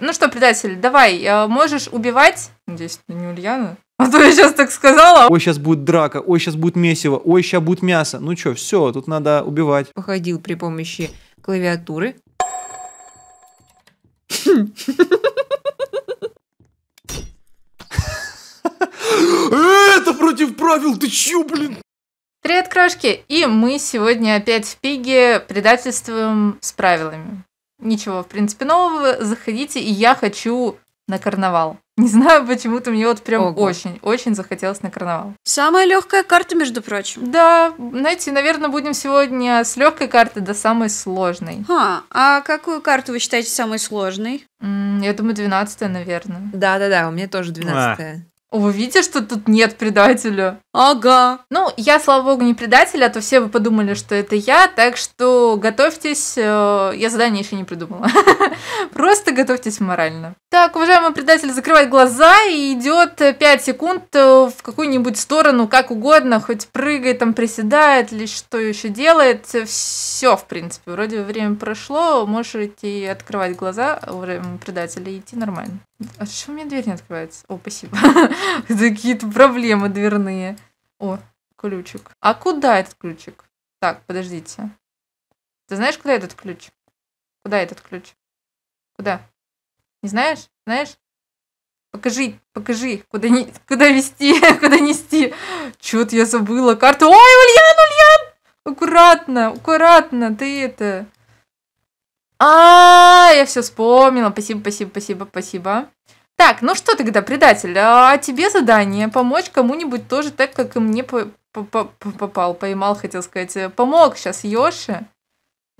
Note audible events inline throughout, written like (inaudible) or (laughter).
Ну что, предатель, давай, э, можешь убивать... Надеюсь, не Ульяна. (laughs) А то я сейчас так сказала. Ой, сейчас будет драка, ой, сейчас будет месиво, ой, сейчас будет мясо. Ну что, все, тут надо убивать. Походил при помощи клавиатуры. Это против правил, ты чё, блин? Привет, крошки! И мы сегодня опять в Пиге предательствуем с правилами ничего, в принципе, нового. Заходите, и я хочу на карнавал. Не знаю, почему-то мне вот прям Ого. очень, очень захотелось на карнавал. Самая легкая карта, между прочим. Да, знаете, наверное, будем сегодня с легкой карты до самой сложной. Ха, а какую карту вы считаете самой сложной? М, я думаю, 12 наверное. Да-да-да, у меня тоже 12 вы видите, что тут нет предателя? Ага. Ну, я, слава богу, не предатель, а то все бы подумали, что это я, так что готовьтесь. Э, я задание еще не придумала. (laughs) Просто готовьтесь морально. Так, уважаемый предатель закрывает глаза и идет 5 секунд э, в какую-нибудь сторону, как угодно, хоть прыгает, там приседает, или что еще делает. Все, в принципе, вроде время прошло, можете открывать глаза, уважаемый предатель, и идти нормально. А что у меня дверь не открывается? О, спасибо. (laughs) Какие-то проблемы дверные. О, ключик. А куда этот ключик? Так, подождите. Ты знаешь, куда этот ключ? Куда этот ключ? Куда? Не знаешь? Знаешь? Покажи, покажи, куда, не, куда вести, (laughs) куда нести. Чё-то я забыла карту. Ой, Ульян, Ульян! Аккуратно, аккуратно, ты это... А, я все вспомнила. Спасибо, спасибо, спасибо, спасибо. Так, ну что тогда, предатель, а тебе задание помочь кому-нибудь тоже так, как и мне попал, поймал, хотел сказать, помог сейчас Йоши.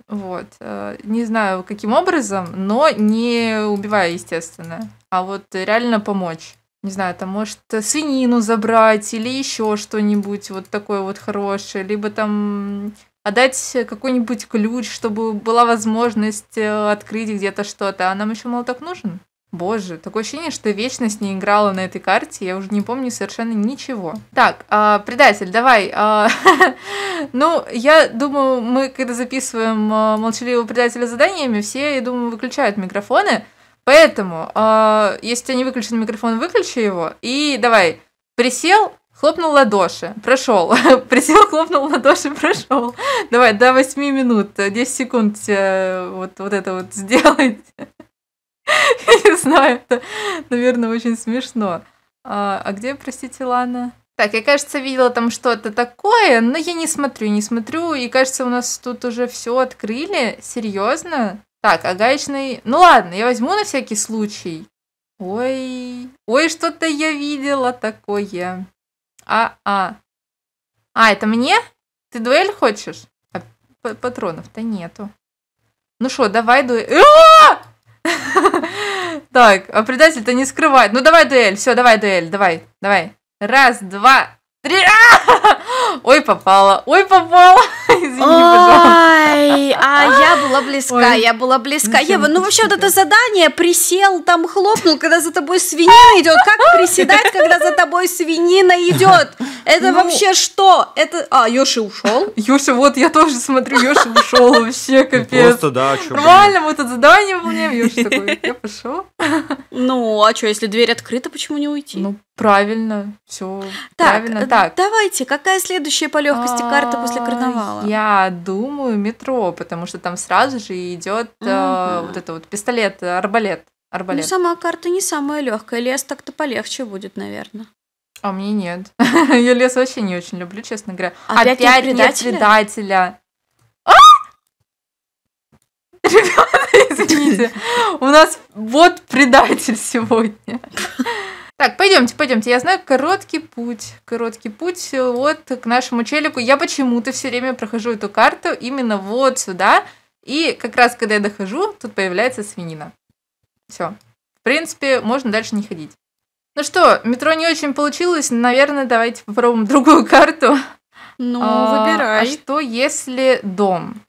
Вот. Э, не знаю, каким образом, но не убивая, естественно. А вот реально помочь. Не знаю, там, может, свинину забрать или еще что-нибудь вот такое вот хорошее. Либо там а дать какой-нибудь ключ, чтобы была возможность э, открыть где-то что-то. А нам еще молоток нужен? Боже, такое ощущение, что вечность не играла на этой карте, я уже не помню совершенно ничего. Так, э, предатель, давай. Э, (laughs) ну, я думаю, мы когда записываем э, молчаливого предателя заданиями, все, я думаю, выключают микрофоны. Поэтому, э, если у тебя не выключен микрофон, выключи его. И давай, присел, Хлопнул ладоши, прошел. (laughs) Присел, хлопнул ладоши, прошел. Давай, до 8 минут, 10 э, секунд э, вот, вот это вот сделать. (laughs) Я не знаю, это, наверное, очень смешно. А, а где, простите, Лана? Так, я, кажется, видела там что-то такое, но я не смотрю, не смотрю. И кажется, у нас тут уже все открыли. Серьезно? Так, а гаечный... Ну ладно, я возьму на всякий случай. Ой, ой, что-то я видела такое. А-а. А, это мне? Ты дуэль хочешь? А патронов-то нету. Ну что, давай дуэль. А! (laughs) Так, а предатель-то не скрывает. Ну давай дуэль, все, давай дуэль, давай, давай. Раз, два, три. А! (laughs) Ой, попала, ой, попала. (laughs) Извини, пожалуйста. А я была близка, я была близка. Ева, ну вообще вот это задание, присел, там хлопнул, когда за тобой свинина идет. Как приседать, когда за тобой свинина идет? Это ну, вообще что? Это... А, Ёши ушел? Ёши, вот я тоже смотрю, Ёши ушел вообще, ну, капец. Просто, да, что Нормально, мы тут задание выполняем, Ёши такой, я пошел. Ну, а что, если дверь открыта, почему не уйти? Ну, Правильно, все так, правильно. Э, так, давайте, какая следующая по легкости а, карта после а, карнавала? Я думаю, метро, потому что там сразу же идет угу. э, вот это вот пистолет, арбалет, арбалет. Ну, сама карта не самая легкая, лес так-то полегче будет, наверное. А мне нет. (laughs) я лес вообще не очень люблю, честно говоря. Опять, а Опять нет предателя? Нет предателя. А! (laughs) Ребята, извините. (laughs) У нас вот предатель сегодня. Так, пойдемте, пойдемте. Я знаю короткий путь. Короткий путь э, вот к нашему челику. Я почему-то все время прохожу эту карту именно вот сюда. И как раз, когда я дохожу, тут появляется свинина. Все. В принципе, можно дальше не ходить. Ну что, метро не очень получилось. Наверное, давайте попробуем (laughs) другую карту. Ну, а, а выбирай. А что, если дом?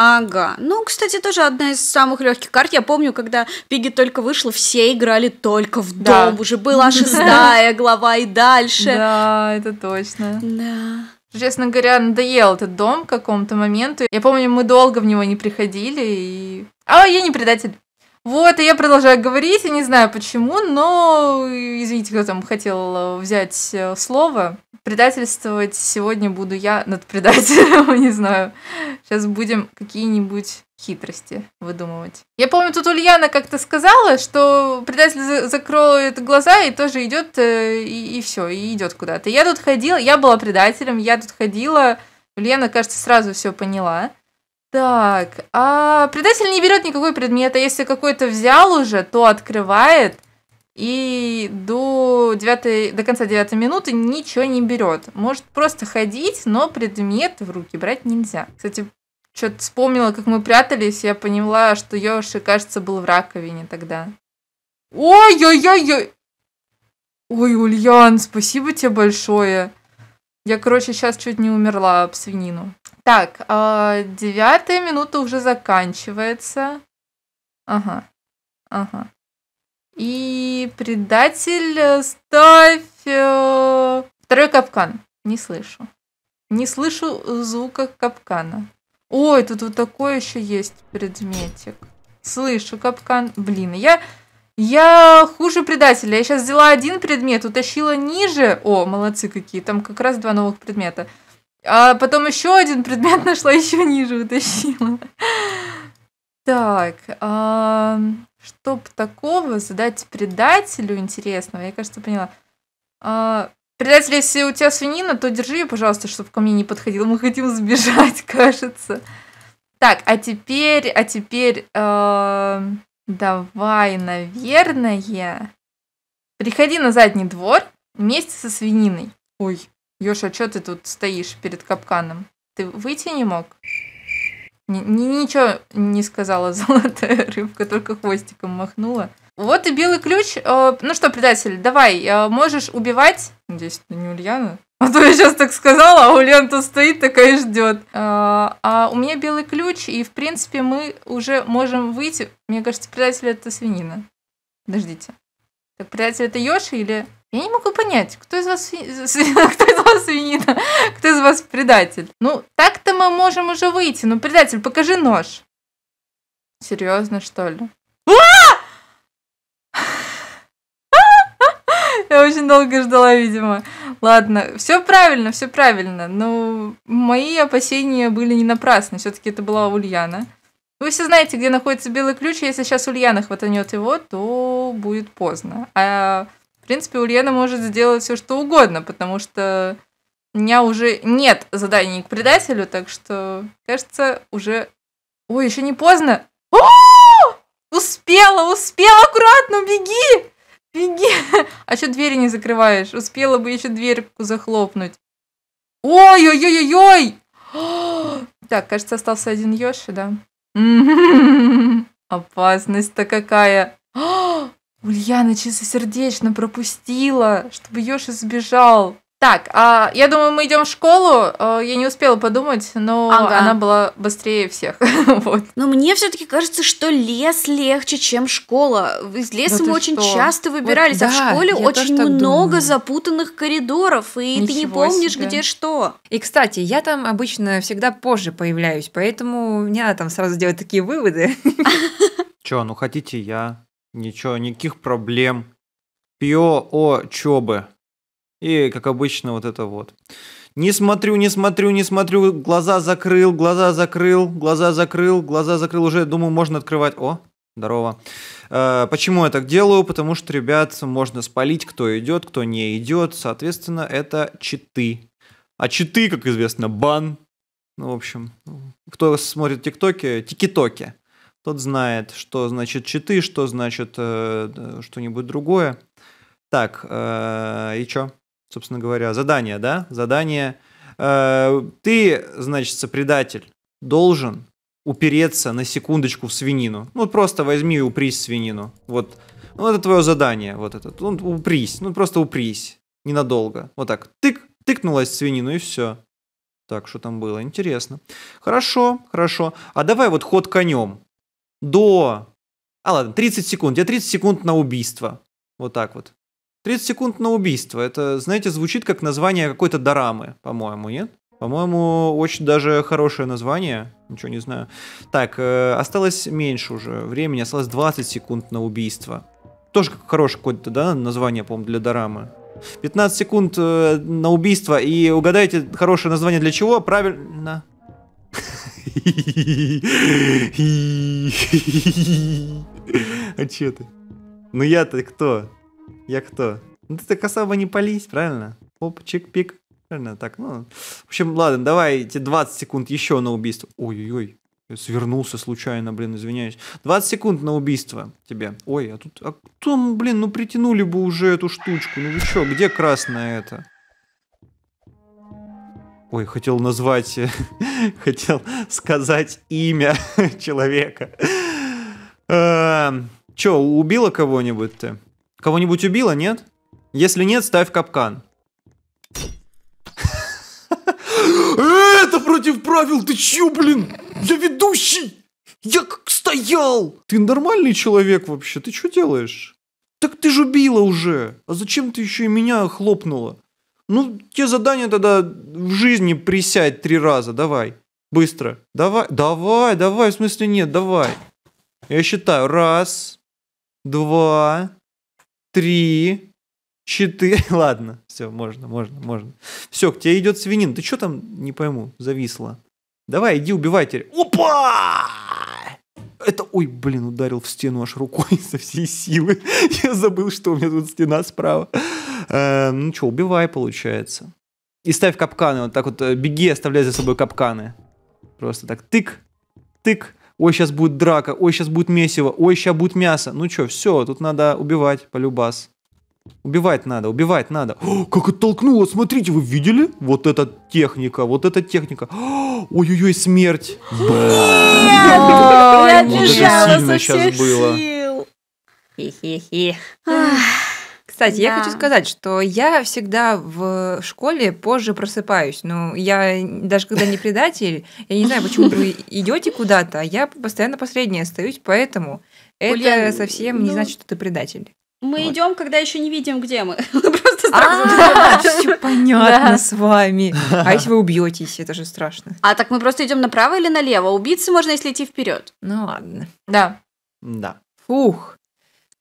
Ага. Ну, кстати, тоже одна из самых легких карт. Я помню, когда Пиги только вышла, все играли только в да. дом. Уже была шестая глава и дальше. Да, это точно. Да. Честно говоря, надоел этот дом к какому-то моменту. Я помню, мы долго в него не приходили, и... А, я не предатель. Вот, и я продолжаю говорить, я не знаю почему, но, извините, кто там хотел э, взять э, слово. Предательствовать сегодня буду я над (laughs) предателем, не знаю. Сейчас будем какие-нибудь хитрости выдумывать. Я помню, тут Ульяна как-то сказала, что предатель закроет глаза и тоже идет, э, и, и все, и идет куда-то. Я тут ходила, я была предателем, я тут ходила, Ульяна, кажется, сразу все поняла. Так, а предатель не берет никакой предмет, а если какой-то взял уже, то открывает и до, 9, до конца девятой минуты ничего не берет. Может просто ходить, но предмет в руки брать нельзя. Кстати, что-то вспомнила, как мы прятались, я поняла, что Йоши, кажется, был в раковине тогда. Ой-ой-ой-ой! Ой, Ульян, спасибо тебе большое. Я, короче, сейчас чуть не умерла об свинину. Так, а, девятая минута уже заканчивается. Ага, ага. И предатель, э, ставь второй капкан. Не слышу. Не слышу звука капкана. Ой, тут вот такой еще есть предметик. Слышу капкан. Блин, я я хуже предателя. Я сейчас взяла один предмет, утащила ниже. О, молодцы какие. Там как раз два новых предмета. А потом еще один предмет (laughs) нашла, еще ниже утащила. Так, а, чтоб такого задать предателю интересного, я, кажется, поняла. А, предатель, если у тебя свинина, то держи ее, пожалуйста, чтобы ко мне не подходил. Мы хотим сбежать, (laughs) кажется. Так, а теперь, а теперь... А... Давай, наверное. Приходи на задний двор вместе со свининой. Ой, Ёша, а что ты тут стоишь перед капканом? Ты выйти не мог? Н- ничего не сказала (laughs) золотая рыбка, только хвостиком махнула. Вот и белый ключ. Э, ну что, предатель, давай, э, можешь убивать... Надеюсь, это не Ульяна. А (laughs) то я сейчас так сказала, а у Лента стоит такая и ждет. А, а у меня белый ключ, и в принципе мы уже можем выйти. Мне кажется, предатель это свинина. Подождите. Так, предатель это Йоши или... Я не могу понять, кто из вас, (laughs) кто из вас свинина, (laughs) кто из вас предатель. Ну, так-то мы можем уже выйти. Ну, предатель, покажи нож. Серьезно, что ли? очень долго ждала, видимо. Ладно, все правильно, все правильно. Но ну, мои опасения были не напрасны. Все-таки это была Ульяна. Вы все знаете, где находится белый ключ. Если сейчас Ульяна хватанет его, то будет поздно. А в принципе Ульяна может сделать все, что угодно, потому что у меня уже нет заданий к предателю, так что, кажется, уже... Ой, еще не поздно. О! Успела, успела, аккуратно, беги! Беги! (laughs) А что двери не закрываешь? Успела бы еще дверку захлопнуть. Ой-ой-ой-ой-ой! (gasps) Так, кажется, остался один Йоши, да? (laughs) Опасность-то какая! (gasps) Ульяна чисто сердечно пропустила, чтобы Йоши сбежал. Так, а, я думаю, мы идем в школу. Э, я не успела подумать, но ага. она была быстрее всех. (laughs) вот. Но мне все-таки кажется, что лес легче, чем школа. Из леса да мы очень что? часто выбирались, вот, а да, в школе очень много запутанных коридоров, и Ничего ты не помнишь, себе. где что. И кстати, я там обычно всегда позже появляюсь, поэтому не надо там сразу делать такие выводы. (laughs) Че, ну хотите я? Ничего, никаких проблем. Пио, о чобы. И, как обычно, вот это вот. Не смотрю, не смотрю, не смотрю. Глаза закрыл, глаза закрыл, глаза закрыл, глаза закрыл. Уже, думаю, можно открывать. О, здорово. Э, почему я так делаю? Потому что, ребят, можно спалить, кто идет, кто не идет. Соответственно, это читы. А читы, как известно, бан. Ну, в общем, кто смотрит тиктоки, тикитоки, тот знает, что значит читы, что значит э, что-нибудь другое. Так, э, и чё? собственно говоря, задание, да? Задание. Э, ты, значит, предатель, должен упереться на секундочку в свинину. Ну, просто возьми и упрись свинину. Вот. Ну, это твое задание, вот это. Ну, упрись. Ну, просто упрись. Ненадолго. Вот так. Тык, тыкнулась в свинину, и все. Так, что там было? Интересно. Хорошо, хорошо. А давай вот ход конем. До... А ладно, 30 секунд. Я 30 секунд на убийство. Вот так вот. 30 секунд на убийство. Это, знаете, звучит как название какой-то дорамы, по-моему, нет? По-моему, очень даже хорошее название. Ничего не знаю. Так, э, осталось меньше уже времени. Осталось 20 секунд на убийство. Тоже как хорошее какое-то, да, название, по-моему, для дорамы. 15 секунд э, на убийство. И угадайте, хорошее название для чего? Правильно. (laughs) А че ты? Ну я-то кто? Я кто? Ну ты так особо не пались, правильно? Оп, чик-пик. Правильно, так, ну... В общем, ладно, давайте 20 секунд еще на убийство. Ой-ой-ой, свернулся случайно, блин, извиняюсь. 20 секунд на убийство тебе. Ой, а тут... А кто, ну, блин, ну притянули бы уже эту штучку. Ну вы чё, где красная это? Ой, хотел назвать... (laughs) хотел сказать имя (laughs) человека. Эм, Че, убила кого-нибудь ты? Кого-нибудь убила, нет? Если нет, ставь капкан. Это против правил, ты чё, блин? Я ведущий! Я как стоял! Ты нормальный человек вообще, ты что делаешь? Так ты же била уже, а зачем ты еще и меня хлопнула? Ну, те задания тогда в жизни присядь три раза, давай, быстро. Давай, давай, давай, в смысле нет, давай. Я считаю, раз, два, три, четыре... (laughs) Ладно, все, можно, можно, можно. Все, к тебе идет свинин. Ты что там, не пойму, зависло, Давай, иди убивай теперь. Опа! Это, ой, блин, ударил в стену аж рукой (laughs) со всей силы. (laughs) Я забыл, что у меня тут стена справа. Э, ну что, убивай, получается. И ставь капканы, вот так вот, э, беги, оставляй за собой капканы. Просто так, тык, тык, ой, сейчас будет драка, ой, сейчас будет месиво, ой, сейчас будет мясо. Ну что, все, тут надо убивать, полюбас. Убивать надо, убивать надо. О, (gasps) как оттолкнуло, смотрите, вы видели? Вот эта техника, вот эта техника. (gasps) Ой-ой-ой, смерть. Нет! Я бежала сейчас было. сил. хи хи кстати, да. я хочу сказать, что я всегда в школе позже просыпаюсь. Но ну, я даже когда не предатель, я не знаю, почему вы идете куда-то, а я постоянно последняя остаюсь, поэтому это совсем не ну, значит, что ты предатель. Мы вот. идем, когда еще не видим, где мы. Мы (laughs) просто сразу. А, Все понятно с вами. А если (laughs) вы убьетесь, это же страшно. А так мы просто идем направо или налево. Убиться можно, если идти вперед. Ну ладно. Да. Да. Фух.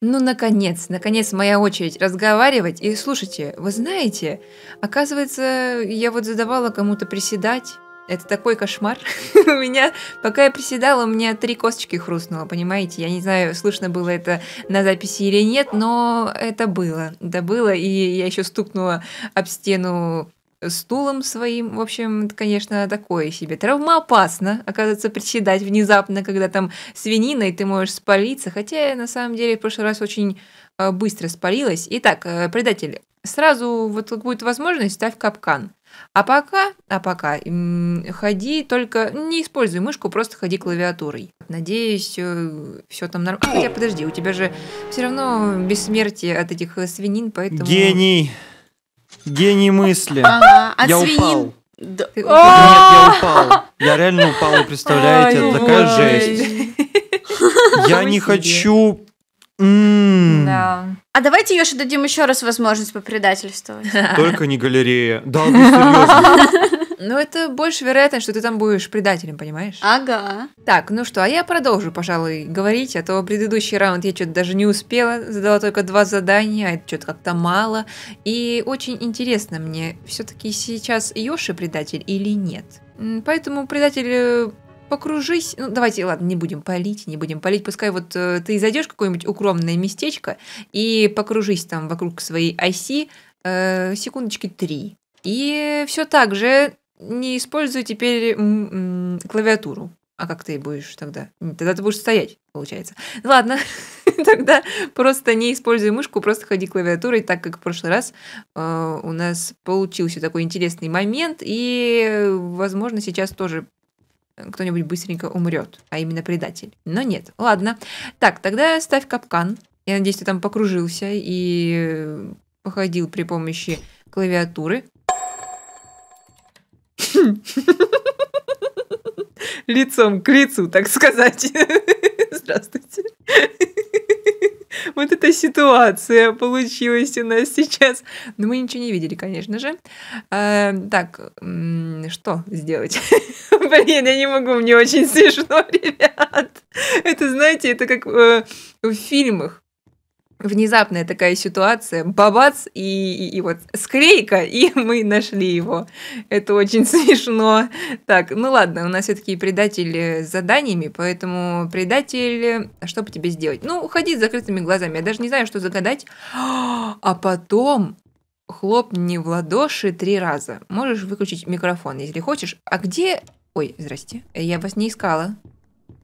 Ну, наконец, наконец моя очередь разговаривать. И слушайте, вы знаете, оказывается, я вот задавала кому-то приседать. Это такой кошмар. (laughs) у меня, пока я приседала, у меня три косточки хрустнуло, понимаете? Я не знаю, слышно было это на записи или нет, но это было. Да было, и я еще стукнула об стену стулом своим. В общем, это, конечно, такое себе. Травмоопасно, оказывается, приседать внезапно, когда там свинина, и ты можешь спалиться. Хотя на самом деле, в прошлый раз очень э, быстро спалилась. Итак, э, предатели, сразу вот тут будет возможность, ставь капкан. А пока, а пока, ходи только, не используй мышку, просто ходи клавиатурой. Надеюсь, э, все там нормально. Хотя подожди, у тебя же все равно бессмертие от этих свинин, поэтому... Гений! Гений мысли. Ага. А я упал. Нет, я упал. Я реально упал, представляете? Это такая жесть. (laughs) Я не хочу да. А давайте Ёше дадим еще раз возможность попредательствовать. (laughs) Только не галерея. Да, ну (laughs) серьезно. Ну, это больше вероятность, что ты там будешь предателем, понимаешь? Ага. Так, ну что, а я продолжу, пожалуй, говорить, а то предыдущий раунд я что-то даже не успела, задала только два задания, а это что-то как-то мало. И очень интересно мне, все-таки сейчас Ёша предатель или нет? Поэтому предатель э, покружись. Ну, давайте, ладно, не будем палить, не будем палить. Пускай вот э, ты зайдешь в какое-нибудь укромное местечко и покружись там вокруг своей оси э, секундочки три. И все так же не используй теперь м- м- клавиатуру. А как ты будешь тогда? Тогда ты будешь стоять, получается. Ладно, (laughs) тогда просто не используй мышку, просто ходи клавиатурой, так как в прошлый раз э, у нас получился такой интересный момент, и, э, возможно, сейчас тоже кто-нибудь быстренько умрет, а именно предатель. Но нет. Ладно. Так, тогда ставь капкан. Я надеюсь, ты там покружился и походил при помощи клавиатуры. (laughs) Лицом к лицу, так сказать. (laughs) Здравствуйте эта ситуация получилась у нас сейчас. Но ну, мы ничего не видели, конечно же. А, так, что сделать? (laughs) Блин, я не могу, мне очень смешно, (laughs) ребят. Это, знаете, это как э, в фильмах внезапная такая ситуация, бабац, и, и, и вот склейка, и (laughs) мы нашли его. Это очень (laughs) смешно. Так, ну ладно, у нас все-таки предатель э, с заданиями, поэтому предатель, а что бы тебе сделать? Ну, уходи с закрытыми глазами, я даже не знаю, что загадать. (gasps) А потом хлопни в ладоши три раза. Можешь выключить микрофон, если хочешь. А где... Ой, здрасте, я вас не искала,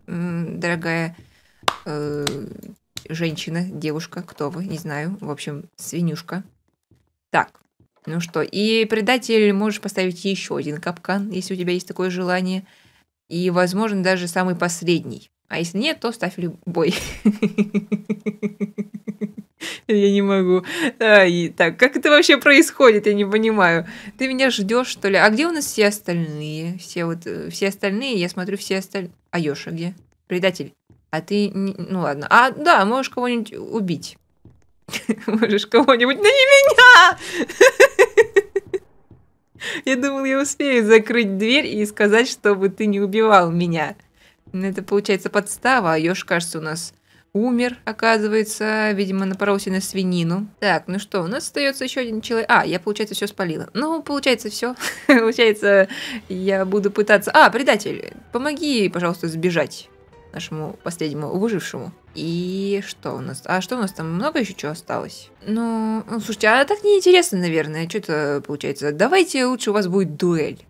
дорогая э, женщина, девушка, кто вы, не знаю. В общем, свинюшка. Так, ну что, и предатель можешь поставить еще один капкан, если у тебя есть такое желание. И, возможно, даже самый последний. А если нет, то ставь любой. (laughs) Я не могу. Ай, так, как это вообще происходит? Я не понимаю. Ты меня ждешь, что ли? А где у нас все остальные? Все вот, э, все остальные, я смотрю, все остальные. А Ёша где? Предатель. А ты... Ну ладно. А, да, можешь кого-нибудь убить. (laughs) Можешь кого-нибудь... Но не меня! (laughs) Я думал, я успею закрыть дверь и сказать, чтобы ты не убивал меня. Ну, это, получается, подстава. А Ёж, кажется, у нас умер, оказывается. Видимо, напоролся на свинину. Так, ну что, у нас остается еще один человек. А, я, получается, все спалила. Ну, получается, все. (laughs) получается, я буду пытаться... А, предатель, помоги, пожалуйста, сбежать нашему последнему выжившему. И что у нас? А что у нас там? Много еще чего осталось? Ну, ну, слушайте, а так неинтересно, наверное. Что-то получается. Давайте лучше у вас будет дуэль.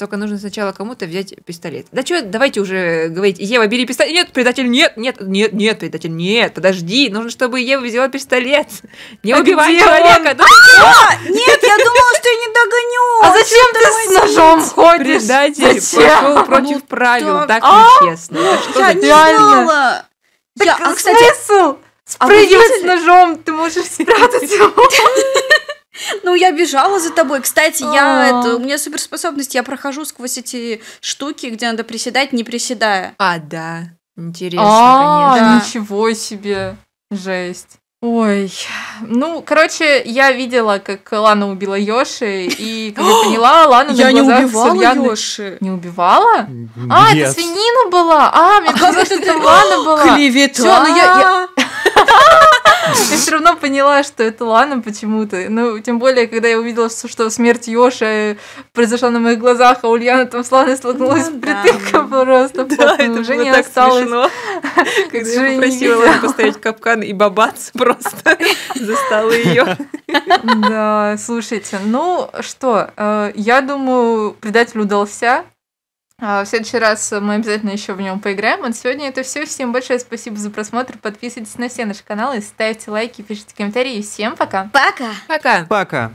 Только нужно сначала кому-то взять пистолет. Да что, давайте уже говорить, Ева, бери пистолет. Нет, предатель, нет, нет, нет, нет, предатель, нет, подожди. Нужно, чтобы Ева взяла пистолет. (laughs) Не а убивай человека. Да ну Нет, я думала, что я не догоню. А зачем ты с ножом ходишь? Предатель пошел против правил. Так а? нечестно. Я не знала. Я, а, а смысл? Спрыгивать с ножом, ты можешь (laughs) спрятать его. (laughs) Ну, я бежала за тобой. Кстати, я это, у меня суперспособность, я прохожу сквозь эти штуки, где надо приседать, не приседая. А, да. Интересно, а, конечно. Ничего себе. Жесть. Ой, ну, короче, я видела, как Лана убила Йоши, и, (gasps) как я поняла, Лана на я глазах не убивала Сильяны... Йоши. Не убивала? А, это свинина была? А, мне казалось, что это Лана была. Клевета. Все, ну я... я... (laughs) я все равно поняла, что это Лана почему-то. Ну, тем более, когда я увидела, что смерть Йоши э, произошла на моих глазах, а Ульяна там с Ланой столкнулась ну, притыка да. просто. Да, это уже не так осталось. смешно. (laughs) Когда я попросила Лану поставить капкан и бабац просто (laughs) застала ее. Да, слушайте, ну что, э, я думаю, предатель удался. А, в следующий раз мы обязательно еще в нем поиграем. Вот сегодня это все. Всем большое спасибо за просмотр. Подписывайтесь на все наши каналы, ставьте лайки, пишите комментарии. Всем пока. Пока. Пока. Пока.